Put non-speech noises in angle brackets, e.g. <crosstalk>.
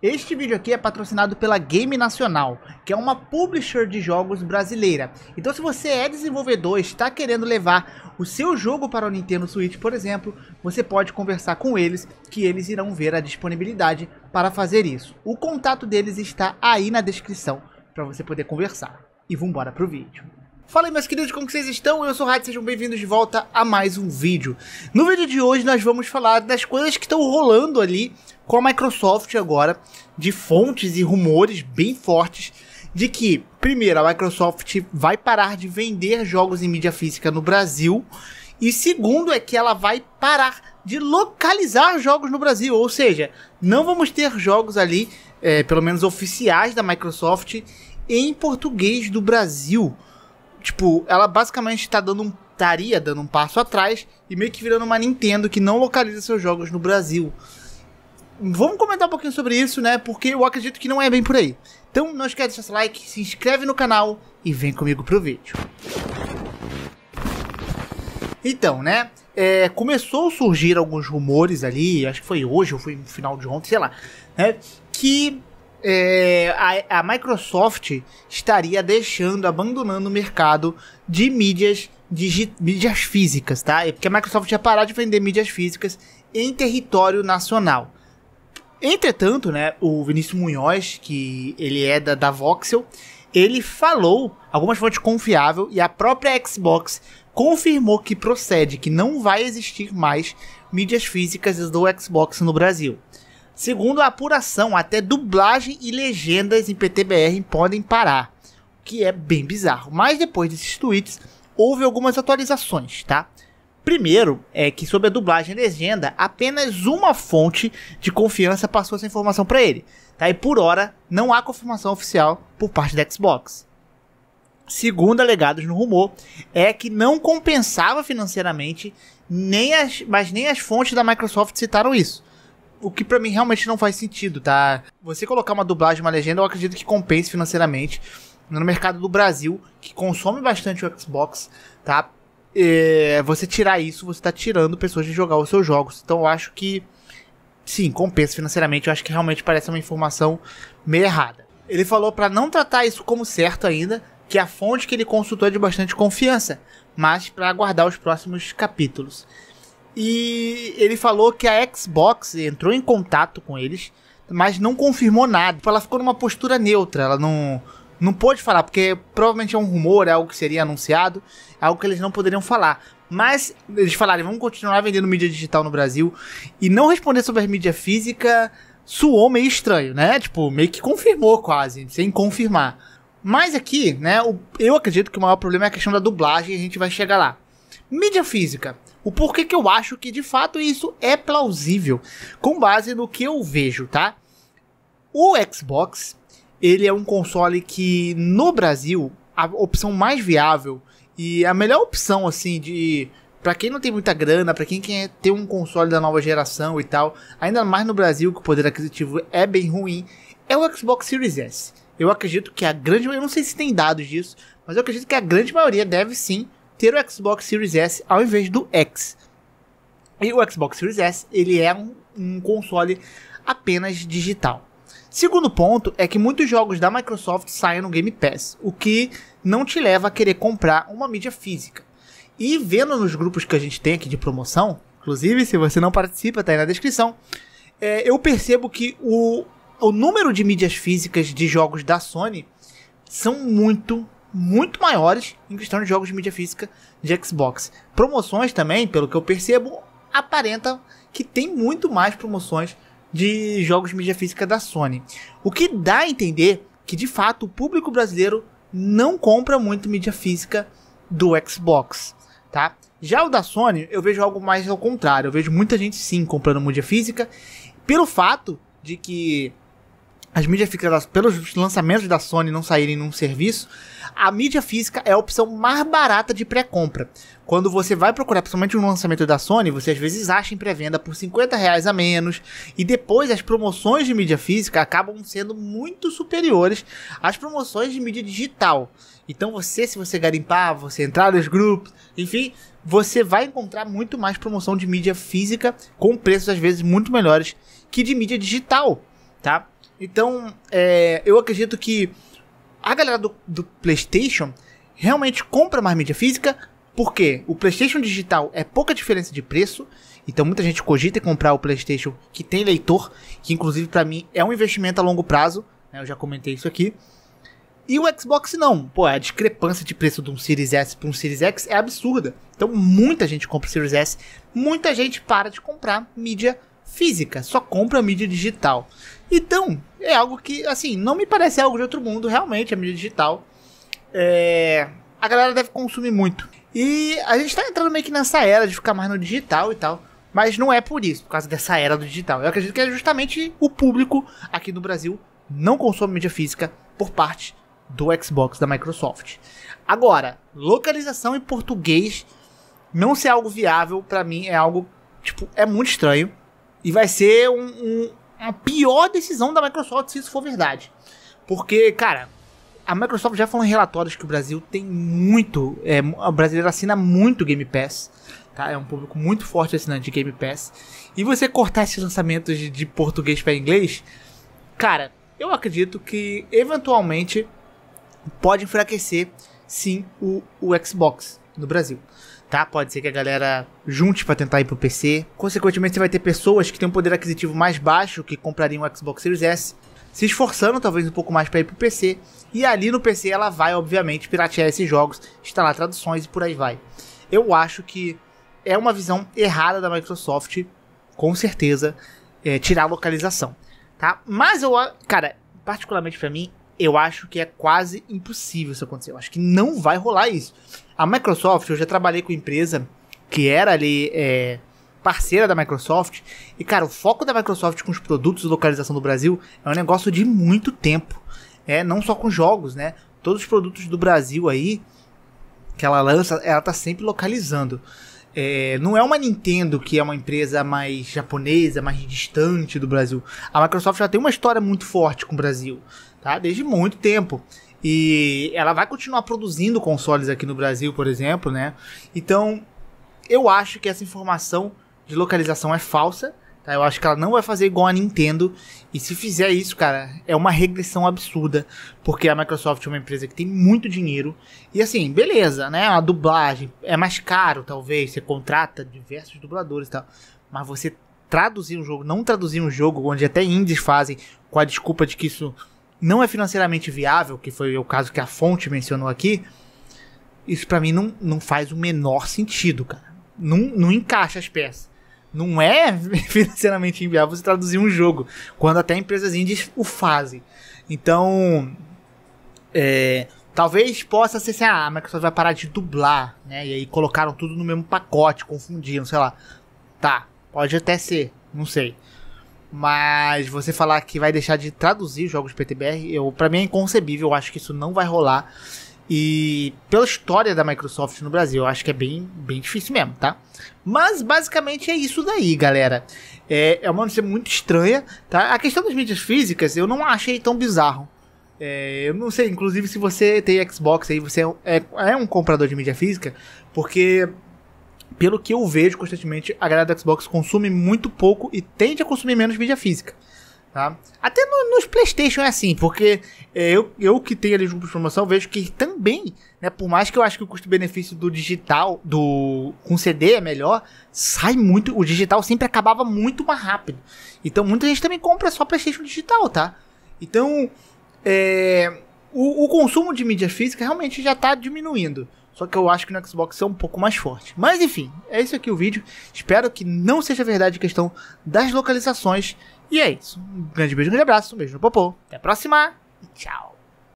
Este vídeo aqui é patrocinado pela Game Nacional, que é uma publisher de jogos brasileira. Então se você é desenvolvedor e está querendo levar o seu jogo para o Nintendo Switch, por exemplo, você pode conversar com eles, que eles irão ver a disponibilidade para fazer isso. O contato deles está aí na descrição, para você poder conversar. E vamos para pro vídeo. Fala aí, meus queridos, como que vocês estão? Eu sou o Rádio, sejam bem-vindos de volta a mais um vídeo. No vídeo de hoje nós vamos falar das coisas que estão rolando ali com a Microsoft agora, de fontes e rumores bem fortes de que, primeiro, a Microsoft vai parar de vender jogos em mídia física no Brasil, e segundo é que ela vai parar de localizar jogos no Brasil, ou seja, não vamos ter jogos ali, é, pelo menos oficiais da Microsoft, em português do Brasil. Tipo, ela basicamente tá dando um, estaria dando um passo atrás e meio que virando uma Nintendo que não localiza seus jogos no Brasil. Vamos comentar um pouquinho sobre isso, né? Porque eu acredito que não é bem por aí. Então, não esquece de deixar seu like, se inscreve no canal e vem comigo pro vídeo. Então, né? É, começou a surgir alguns rumores ali, acho que foi hoje ou foi no final de ontem, sei lá, né? Que é, a, a, Microsoft estaria deixando, abandonando o mercado de mídias, mídias físicas, tá? É porque a Microsoft ia parar de vender mídias físicas em território nacional. Entretanto, né, o Vinícius Munhoz, que ele é da, da Voxel, ele falou, algumas fontes confiáveis, e a própria Xbox confirmou que procede, que não vai existir mais mídias físicas do Xbox no Brasil. Segundo a apuração, até dublagem e legendas em PTBR podem parar, o que é bem bizarro. Mas depois desses tweets, houve algumas atualizações, tá? Primeiro é que sobre a dublagem e legenda, apenas uma fonte de confiança passou essa informação para ele. Tá? E por hora, não há confirmação oficial por parte da Xbox. Segundo alegados no rumor, é que não compensava financeiramente, nem as, mas nem as fontes da Microsoft citaram isso. O que para mim realmente não faz sentido, tá? Você colocar uma dublagem, uma legenda, eu acredito que compense financeiramente no mercado do Brasil, que consome bastante o Xbox, tá? É, você tirar isso, você tá tirando pessoas de jogar os seus jogos. Então eu acho que sim, compensa financeiramente. Eu acho que realmente parece uma informação meio errada. Ele falou para não tratar isso como certo ainda, que a fonte que ele consultou é de bastante confiança, mas para aguardar os próximos capítulos. E ele falou que a Xbox entrou em contato com eles, mas não confirmou nada. Tipo, ela ficou numa postura neutra, ela não não pôde falar, porque provavelmente é um rumor, é algo que seria anunciado, é algo que eles não poderiam falar. Mas eles falaram, vamos continuar vendendo mídia digital no Brasil e não responder sobre a mídia física suou meio estranho, né? Tipo, meio que confirmou quase, sem confirmar. Mas aqui, né, eu acredito que o maior problema é a questão da dublagem, a gente vai chegar lá. Mídia física. O porquê que eu acho que de fato isso é plausível, com base no que eu vejo, tá? O Xbox, ele é um console que no Brasil a opção mais viável e a melhor opção assim de para quem não tem muita grana, para quem quer ter um console da nova geração e tal, ainda mais no Brasil que o poder aquisitivo é bem ruim, é o Xbox Series S. Eu acredito que a grande, eu não sei se tem dados disso, mas eu acredito que a grande maioria deve sim ter o Xbox Series S ao invés do X. E o Xbox Series S, ele é um, um console apenas digital. Segundo ponto é que muitos jogos da Microsoft saem no Game Pass, o que não te leva a querer comprar uma mídia física. E vendo nos grupos que a gente tem aqui de promoção, inclusive se você não participa, tá aí na descrição, é, eu percebo que o, o número de mídias físicas de jogos da Sony são muito muito maiores em questão de jogos de mídia física de Xbox. Promoções também, pelo que eu percebo, aparenta que tem muito mais promoções de jogos de mídia física da Sony. O que dá a entender que de fato o público brasileiro não compra muito mídia física do Xbox, tá? Já o da Sony, eu vejo algo mais ao contrário. Eu vejo muita gente sim comprando mídia física pelo fato de que as mídias físicas, pelos lançamentos da Sony não saírem num serviço, a mídia física é a opção mais barata de pré-compra. Quando você vai procurar, principalmente um lançamento da Sony, você às vezes acha em pré-venda por 50 reais a menos, e depois as promoções de mídia física acabam sendo muito superiores às promoções de mídia digital. Então você, se você garimpar, você entrar nos grupos, enfim, você vai encontrar muito mais promoção de mídia física com preços às vezes muito melhores que de mídia digital, tá? Então, é, eu acredito que a galera do, do PlayStation realmente compra mais mídia física, porque o PlayStation digital é pouca diferença de preço, então muita gente cogita em comprar o PlayStation que tem leitor, que inclusive para mim é um investimento a longo prazo, né, eu já comentei isso aqui. E o Xbox não. Pô, a discrepância de preço de um Series S para um Series X é absurda. Então muita gente compra o Series S, muita gente para de comprar mídia física, só compra mídia digital. Então, é algo que, assim, não me parece algo de outro mundo, realmente, a mídia digital. É... A galera deve consumir muito. E a gente tá entrando meio que nessa era de ficar mais no digital e tal. Mas não é por isso, por causa dessa era do digital. Eu acredito que é justamente o público aqui no Brasil não consome mídia física por parte do Xbox da Microsoft. Agora, localização em português não ser algo viável, para mim, é algo, tipo, é muito estranho. E vai ser um, um a pior decisão da Microsoft, se isso for verdade. Porque, cara, a Microsoft já falou em relatórios que o Brasil tem muito. É, o brasileiro assina muito Game Pass. Tá? É um público muito forte assinante de Game Pass. E você cortar esses lançamentos de, de português para inglês, cara, eu acredito que eventualmente pode enfraquecer sim o, o Xbox no Brasil tá? Pode ser que a galera junte para tentar ir pro PC. Consequentemente, você vai ter pessoas que têm um poder aquisitivo mais baixo, que comprariam o Xbox Series S, se esforçando talvez um pouco mais para ir pro PC. E ali no PC ela vai, obviamente, piratear esses jogos, instalar traduções e por aí vai. Eu acho que é uma visão errada da Microsoft, com certeza, é, tirar a localização, tá? Mas eu, cara, particularmente para mim, eu acho que é quase impossível isso acontecer. Eu acho que não vai rolar isso. A Microsoft, eu já trabalhei com empresa que era ali é, parceira da Microsoft. E, cara, o foco da Microsoft com os produtos de localização do Brasil é um negócio de muito tempo. É, não só com jogos, né? Todos os produtos do Brasil aí que ela lança, ela tá sempre localizando. É, não é uma Nintendo que é uma empresa mais japonesa, mais distante do Brasil. A Microsoft já tem uma história muito forte com o Brasil, tá? Desde muito tempo. E ela vai continuar produzindo consoles aqui no Brasil, por exemplo, né? Então, eu acho que essa informação de localização é falsa Tá? Eu acho que ela não vai fazer igual a Nintendo. E se fizer isso, cara, é uma regressão absurda. Porque a Microsoft é uma empresa que tem muito dinheiro. E assim, beleza, né? A dublagem é mais caro, talvez. Você contrata diversos dubladores e tal. Mas você traduzir um jogo, não traduzir um jogo, onde até indies fazem com a desculpa de que isso não é financeiramente viável, que foi o caso que a fonte mencionou aqui. Isso para mim não, não faz o menor sentido, cara. Não, não encaixa as peças. Não é <laughs> financeiramente inviável você traduzir um jogo, quando até empresas indies o fazem. Então, é, talvez possa ser assim, ah, a Microsoft vai parar de dublar, né? E aí colocaram tudo no mesmo pacote, confundiram, sei lá. Tá, pode até ser, não sei. Mas você falar que vai deixar de traduzir os jogos de PTBR, eu, pra mim é inconcebível, eu acho que isso não vai rolar. E pela história da Microsoft no Brasil, eu acho que é bem, bem difícil mesmo, tá? Mas basicamente é isso daí, galera. É, é uma notícia muito estranha, tá? A questão das mídias físicas eu não achei tão bizarro. É, eu não sei, inclusive, se você tem Xbox aí, você é, é, é um comprador de mídia física, porque pelo que eu vejo constantemente, a galera do Xbox consome muito pouco e tende a consumir menos mídia física. Tá? Até no, nos Playstation é assim, porque é, eu, eu que tenho ali os grupos de promoção, vejo que também, né, por mais que eu acho que o custo-benefício do digital, do com CD é melhor, sai muito, o digital sempre acabava muito mais rápido. Então muita gente também compra só Playstation digital, tá? Então, é, o, o consumo de mídia física realmente já está diminuindo. Só que eu acho que no Xbox é um pouco mais forte. Mas enfim, é isso aqui o vídeo. Espero que não seja verdade a questão das localizações e é isso. Um grande beijo, um grande abraço, um beijo no popô. Até a próxima e tchau.